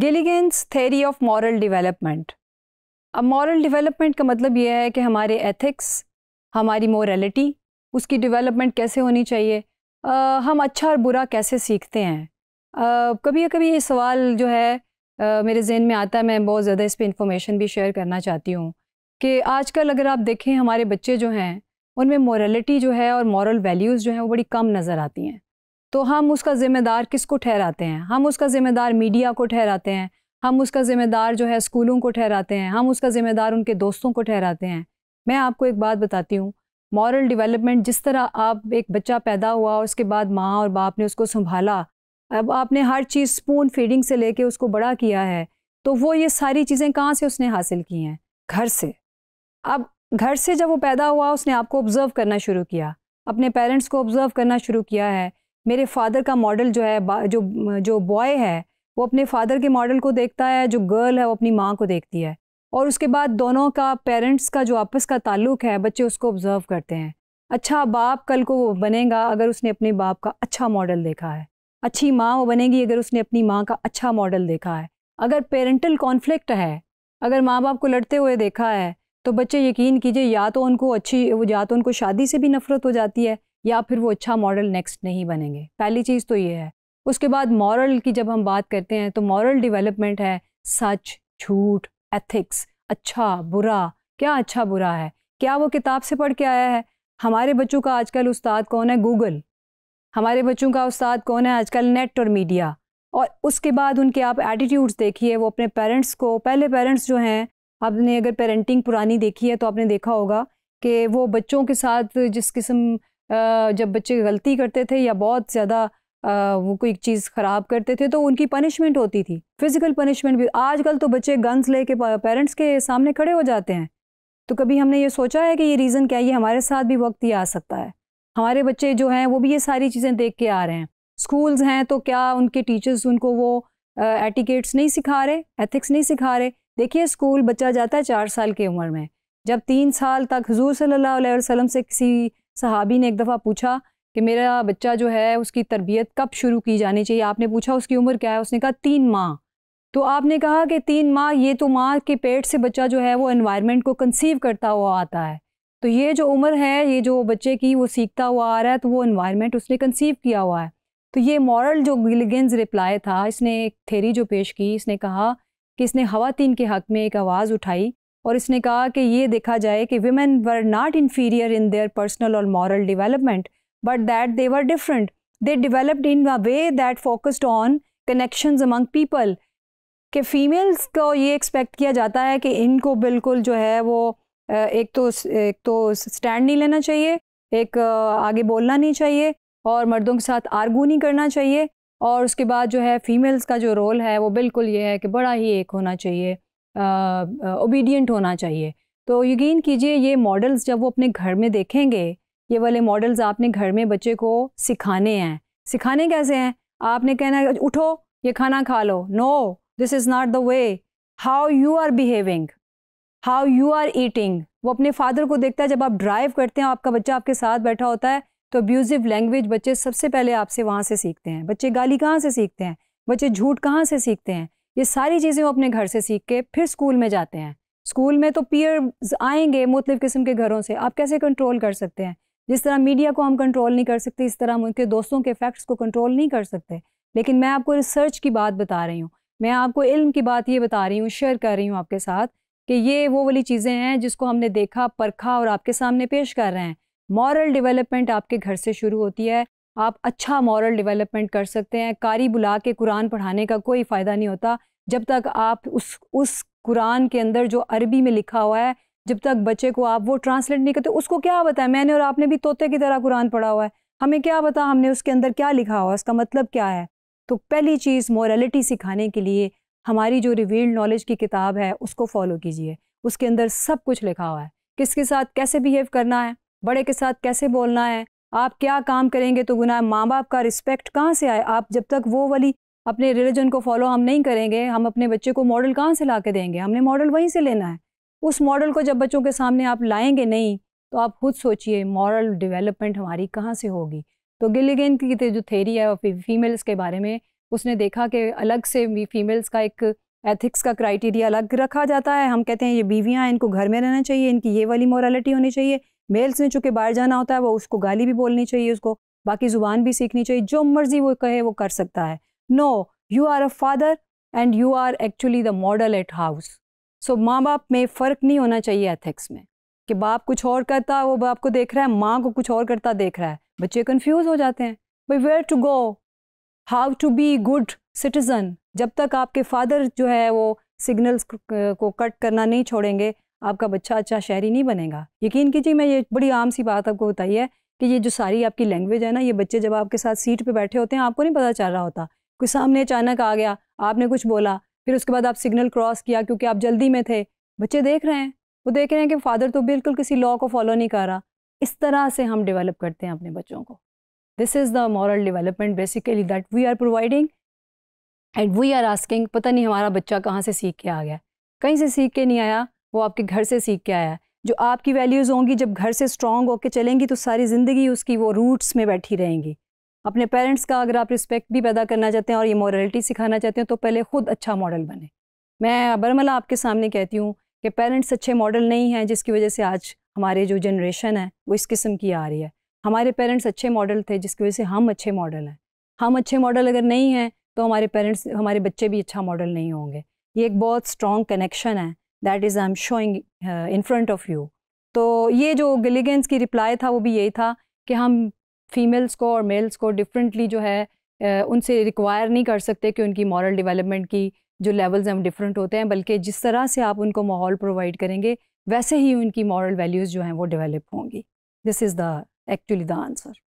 गिलिगेंस theory of moral development अब moral development का मतलब यह है कि हमारे एथिक्स हमारी मोरलिटी उसकी डिवेलपमेंट कैसे होनी चाहिए आ, हम अच्छा और बुरा कैसे सीखते हैं आ, कभी कभी ये सवाल जो है आ, मेरे जहन में आता है मैं बहुत ज़्यादा इस पर इंफॉर्मेशन भी शेयर करना चाहती हूँ कि आजकल अगर आप देखें हमारे बच्चे जो हैं उनमें मॉरलिटी जो है और मॉरल वैल्यूज़ जो हैं वो बड़ी कम नज़र आती हैं तो हम उसका ज़िम्मेदार किसको ठहराते हैं हम उसका ज़िम्मेदार मीडिया को ठहराते हैं हम उसका ज़िम्मेदार जो है स्कूलों को ठहराते हैं हम उसका ज़िम्मेदार उनके दोस्तों को ठहराते हैं मैं आपको एक बात बताती हूँ मॉरल डेवलपमेंट जिस तरह आप एक बच्चा पैदा हुआ और उसके बाद माँ और बाप ने उसको संभाला अब आपने हर चीज़ स्पून फीडिंग से लेके उसको बड़ा किया है तो वो ये सारी चीज़ें कहाँ से उसने हासिल की हैं घर से अब घर से जब वो पैदा हुआ उसने आपको ऑब्ज़र्व करना शुरू किया अपने पेरेंट्स को ऑब्ज़र्व करना शुरू किया है मेरे फादर का मॉडल जो है जो जो बॉय है वो अपने फादर के मॉडल को देखता है जो गर्ल है वो अपनी माँ को देखती है और उसके बाद दोनों का पेरेंट्स का जो आपस का ताल्लुक है बच्चे उसको ऑब्ज़र्व करते हैं अच्छा बाप कल को वो बनेगा अगर उसने अपने बाप का अच्छा मॉडल देखा है अच्छी माँ वो बनेगी अगर उसने अपनी माँ का अच्छा मॉडल देखा है अगर पेरेंटल कॉन्फ्लिक्ट है अगर माँ बाप को लड़ते हुए देखा है तो बच्चे यकीन कीजिए या तो उनको अच्छी या तो उनको शादी से भी नफरत हो जाती है या फिर वो अच्छा मॉडल नेक्स्ट नहीं बनेंगे पहली चीज़ तो ये है उसके बाद मॉरल की जब हम बात करते हैं तो मॉरल डेवलपमेंट है सच झूठ एथिक्स अच्छा बुरा क्या अच्छा बुरा है क्या वो किताब से पढ़ के आया है हमारे बच्चों का आजकल उस्ताद कौन है गूगल हमारे बच्चों का उस्ताद कौन है आजकल नेट और मीडिया और उसके बाद उनके आप एटीट्यूड्स देखिए वो अपने पेरेंट्स को पहले पेरेंट्स जो हैं आपने अगर पेरेंटिंग पुरानी देखी है तो आपने देखा होगा कि वो बच्चों के साथ जिस किस्म जब बच्चे गलती करते थे या बहुत ज़्यादा वो कोई चीज़ ख़राब करते थे तो उनकी पनिशमेंट होती थी फिज़िकल पनिशमेंट भी आजकल तो बच्चे गन्स लेके पेरेंट्स के सामने खड़े हो जाते हैं तो कभी हमने ये सोचा है कि ये रीज़न क्या है ये हमारे साथ भी वक्त ही आ सकता है हमारे बच्चे जो हैं वो भी ये सारी चीज़ें देख के आ रहे हैं स्कूल्स हैं तो क्या उनके टीचर्स उनको वो एटिकेट्स नहीं सिखा रहे एथिक्स नहीं सिखा रहे देखिए स्कूल बच्चा जाता है चार साल की उम्र में जब तीन साल तक हजूर सल्ला वसलम से किसी सहाबी ने एक दफ़ा पूछा कि मेरा बच्चा जो है उसकी तरबियत कब शुरू की जानी चाहिए आपने पूछा उसकी उम्र क्या है उसने कहा तीन माह तो आपने कहा कि तीन माह ये तो माँ के पेट से बच्चा जो है वो इन्वायरमेंट को कंसीव करता हुआ आता है तो ये जो उम्र है ये जो बच्चे की वो सीखता हुआ आ रहा है तो वो इन्वायरमेंट उसने कंसीव किया हुआ है तो ये मॉरल जो गिलगेंस रिप्लाई था इसने एक थेरी जो पेश की इसने कहा कि इसने खातन के हक़ में एक आवाज़ उठाई और इसने कहा कि ये देखा जाए कि women were not inferior in their personal और moral development but that they were different they developed in a way that focused on connection among people कि फ़ीमेल्स को ये एक्सपेक्ट किया जाता है कि इनको बिल्कुल जो है वो एक तो एक तो स्टैंड नहीं लेना चाहिए एक आगे बोलना नहीं चाहिए और मर्दों के साथ आर्गू नहीं करना चाहिए और उसके बाद जो है फ़ीमेल्स का जो रोल है वो बिल्कुल ये है कि बड़ा ही एक होना चाहिए ओबीडियंट होना चाहिए तो यकीन कीजिए ये मॉडल्स जब वो अपने घर में देखेंगे ये वाले मॉडल्स आपने घर में बच्चे को सिखाने हैं सिखाने कैसे हैं आपने कहना है उठो ये खाना खा लो no this is not the way how you are behaving how you are eating वो अपने फादर को देखता है जब आप ड्राइव करते हैं आपका बच्चा आपके साथ बैठा होता है तो अब्यूज़िव लैंग्वेज बच्चे सबसे पहले आपसे वहाँ से सीखते हैं बच्चे गाली कहाँ से सीखते हैं बच्चे झूठ कहाँ से सीखते हैं ये सारी चीज़ें वो अपने घर से सीख के फिर स्कूल में जाते हैं स्कूल में तो पीयर आएंगे मुख्तलिफ़ किस्म के घरों से आप कैसे कंट्रोल कर सकते हैं जिस तरह मीडिया को हम कंट्रोल नहीं कर सकते इस तरह हम उनके दोस्तों के फैक्ट्स को कंट्रोल नहीं कर सकते लेकिन मैं आपको रिसर्च की बात बता रही हूँ मैं आपको इल्म की बात ये बता रही हूँ शेयर कर रही हूँ आपके साथ कि ये वो वाली चीज़ें हैं जिसको हमने देखा परखा और आपके सामने पेश कर रहे हैं मॉरल डेवलपमेंट आपके घर से शुरू होती है आप अच्छा मॉरल डेवलपमेंट कर सकते हैं कारी बुला के कुरान पढ़ाने का कोई फ़ायदा नहीं होता जब तक आप उस उस कुरान के अंदर जो अरबी में लिखा हुआ है जब तक बच्चे को आप वो ट्रांसलेट नहीं करते उसको क्या बताया मैंने और आपने भी तोते की तरह कुरान पढ़ा हुआ है हमें क्या पता हमने उसके अंदर क्या लिखा हुआ उसका मतलब क्या है तो पहली चीज़ मॉरलिटी सिखाने के लिए हमारी जो रिवील्ड नॉलेज की किताब है उसको फॉलो कीजिए उसके अंदर सब कुछ लिखा हुआ है किसके साथ कैसे बिहेव करना है बड़े के साथ कैसे बोलना है आप क्या काम करेंगे तो गुनाह माँ बाप का रिस्पेक्ट कहाँ से आए आप जब तक वो वाली अपने रिलीजन को फॉलो हम नहीं करेंगे हम अपने बच्चे को मॉडल कहाँ से ला के देंगे हमने मॉडल वहीं से लेना है उस मॉडल को जब बच्चों के सामने आप लाएंगे नहीं तो आप खुद सोचिए मॉरल डेवलपमेंट हमारी कहाँ से होगी तो गिलिगेन की जो थेरी है फीमेल्स के बारे में उसने देखा कि अलग से फीमेल्स का एक एथिक्स का क्राइटेरिया अलग रखा जाता है हम कहते हैं ये बीवियाँ इनको घर में रहना चाहिए इनकी ये वाली मॉरलिटी होनी चाहिए मेल्स ने चूंकि बाहर जाना होता है वो उसको गाली भी बोलनी चाहिए उसको बाकी ज़ुबान भी सीखनी चाहिए जो मर्ज़ी वो कहे वो कर सकता है no you are a father and you are actually the model at house so माँ बाप में फ़र्क नहीं होना चाहिए एथिक्स में कि बाप कुछ और करता वो बाप को देख रहा है माँ को कुछ और करता देख रहा है बच्चे कन्फ्यूज़ हो जाते हैं भाई where to go how to be good citizen जब तक आपके फादर जो है वो सिग्नल्स को कट करना नहीं छोड़ेंगे आपका बच्चा अच्छा शहरी नहीं बनेगा यकीन कीजिए मैं ये बड़ी आम सी बात आपको बताई है कि ये जो सारी आपकी लैंग्वेज है ना ये बच्चे जब आपके साथ सीट पे बैठे होते हैं आपको नहीं पता चल रहा होता कोई सामने अचानक आ गया आपने कुछ बोला फिर उसके बाद आप सिग्नल क्रॉस किया क्योंकि आप जल्दी में थे बच्चे देख रहे हैं वो देख रहे हैं कि फादर तो बिल्कुल किसी लॉ को फॉलो नहीं कर रहा इस तरह से हम डेवलप करते हैं अपने बच्चों को this is the moral development basically that we are providing and we are asking पता नहीं हमारा बच्चा कहाँ से सीख के आ गया कहीं से सीख के नहीं आया वो आपके घर से सीख के आया है जो आपकी वैल्यूज़ होंगी जब घर से स्ट्रॉन्ग होकर चलेंगी तो सारी ज़िंदगी उसकी वो रूट्स में बैठी रहेंगी अपने पेरेंट्स का अगर आप रिस्पेक्ट भी पैदा करना चाहते हैं और ये मॉरलिटी सिखाना चाहते हैं तो पहले ख़ुद अच्छा मॉडल बने मैं बरमला आपके सामने कहती हूँ कि पेरेंट्स अच्छे मॉडल नहीं हैं जिसकी वजह से आज हमारे जो जनरेशन है वो इस किस्म की आ रही है हमारे पेरेंट्स अच्छे मॉडल थे जिसकी वजह से हम अच्छे मॉडल हैं हम अच्छे मॉडल अगर नहीं हैं तो हमारे पेरेंट्स हमारे बच्चे भी अच्छा मॉडल नहीं होंगे ये एक बहुत स्ट्रॉन्ग कनेक्शन है that is I am showing in front of you तो ये जो गिलिगेंस की रिप्लाई था वो भी यही था कि हम फीमेल्स को और मेल्स को डिफरेंटली जो है uh, उनसे रिक्वायर नहीं कर सकते कि उनकी मॉरल डेवलपमेंट की जो लेवल्स हैं डिफरेंट होते हैं बल्कि जिस तरह से आप उनको माहौल प्रोवाइड करेंगे वैसे ही उनकी मॉरल वैल्यूज़ जो हैं वो डेवलप होंगी this is the actually the answer